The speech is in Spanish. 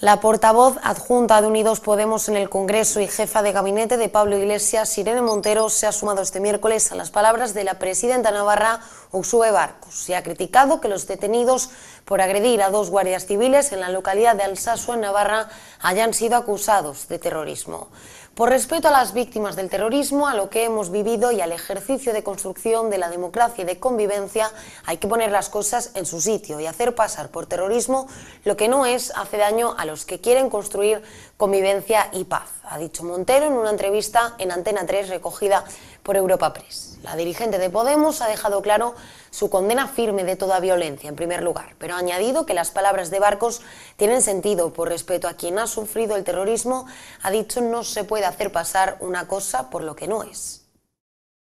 La portavoz adjunta de Unidos Podemos en el Congreso y jefa de gabinete de Pablo Iglesias, Irene Montero, se ha sumado este miércoles a las palabras de la presidenta navarra Uxue Barcos y ha criticado que los detenidos por agredir a dos guardias civiles en la localidad de Alsasua, en Navarra, hayan sido acusados de terrorismo. Por respeto a las víctimas del terrorismo, a lo que hemos vivido y al ejercicio de construcción de la democracia y de convivencia, hay que poner las cosas en su sitio y hacer pasar por terrorismo lo que no es hace daño a los que quieren construir convivencia y paz, ha dicho Montero en una entrevista en Antena 3 recogida por Europa Press. La dirigente de Podemos ha dejado claro su condena firme de toda violencia, en primer lugar, pero ha añadido que las palabras de Barcos tienen sentido por respeto a quien ha sufrido el terrorismo. Ha dicho no se puede hacer pasar una cosa por lo que no es.